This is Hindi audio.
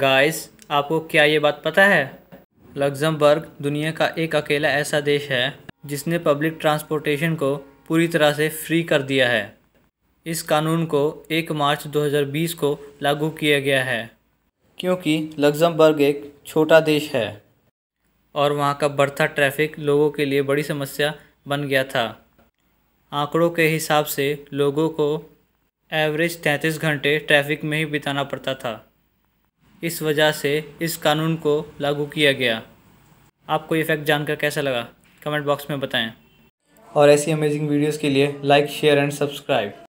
गाइस आपको क्या ये बात पता है लग्जमबर्ग दुनिया का एक अकेला ऐसा देश है जिसने पब्लिक ट्रांसपोर्टेशन को पूरी तरह से फ्री कर दिया है इस कानून को 1 मार्च 2020 को लागू किया गया है क्योंकि लग्जमबर्ग एक छोटा देश है और वहाँ का बढ़ता ट्रैफिक लोगों के लिए बड़ी समस्या बन गया था आंकड़ों के हिसाब से लोगों को एवरेज 33 घंटे ट्रैफिक में ही बिताना पड़ता था इस वजह से इस कानून को लागू किया गया आपको ये फैक्ट जानकर कैसा लगा कमेंट बॉक्स में बताएं और ऐसी अमेजिंग वीडियोस के लिए लाइक शेयर एंड सब्सक्राइब